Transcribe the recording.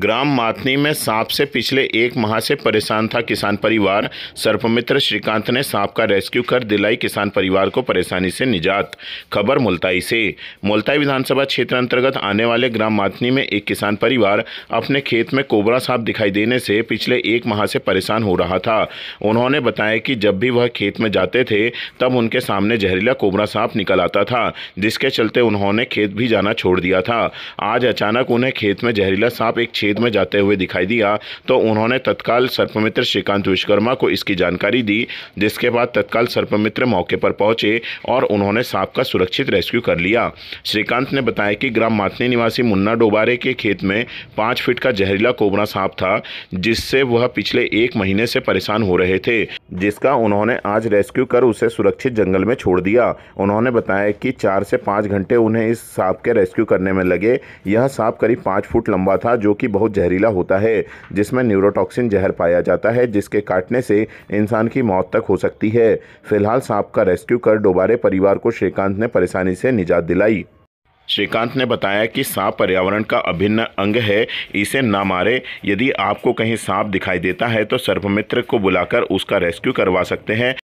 ग्राम माथनी में सांप से पिछले एक माह से परेशान था किसान परिवार सर्पमित्र श्रीकांत ने सांप का रेस्क्यू कर दिलाई किसान परिवार को परेशानी से निजात खबर मुल्ताई से मुल्ताई विधानसभा क्षेत्र अंतर्गत आने वाले ग्राम माथनी में एक किसान परिवार अपने खेत में कोबरा सांप दिखाई देने से पिछले एक माह से परेशान हो रहा था उन्होंने बताया कि जब भी वह खेत में जाते थे तब उनके सामने जहरीला कोबरा सांप निकल आता था जिसके चलते उन्होंने खेत भी जाना छोड़ दिया था आज अचानक उन्हें खेत में जहरीला सांप एक खेत में जाते हुए दिखाई दिया तो उन्होंने तत्काल सर्पमित्र श्रीकांत विश्वकर्मा को इसकी जानकारी दी जिसके बाद तत्काल सर्पमित्र मौके पर पहुंचे और उन्होंने सांप का सुरक्षित रेस्क्यू कर लिया श्रीकांत ने बताया कि ग्राम मातनी निवासी मुन्ना डोबारे के खेत में पाँच फीट का जहरीला कोबरा सांप था जिससे वह पिछले एक महीने से परेशान हो रहे थे जिसका उन्होंने आज रेस्क्यू कर उसे सुरक्षित जंगल में छोड़ दिया उन्होंने बताया कि चार से पाँच घंटे उन्हें इस सांप के रेस्क्यू करने में लगे यह सांप करीब पाँच फुट लंबा था जो कि कि बहुत जहरीला होता है जिसमें न्यूरोटॉक्सिन जहर पाया जाता है जिसके काटने से इंसान की मौत तक हो सकती है फिलहाल सांप का रेस्क्यू कर डोबारे परिवार को श्रीकांत ने परेशानी से निजात दिलाई श्रीकांत ने बताया कि सांप पर्यावरण का अभिन्न अंग है इसे ना मारे यदि आपको कहीं सांप दिखाई देता है तो सर्पमित्र को बुलाकर उसका रेस्क्यू करवा सकते हैं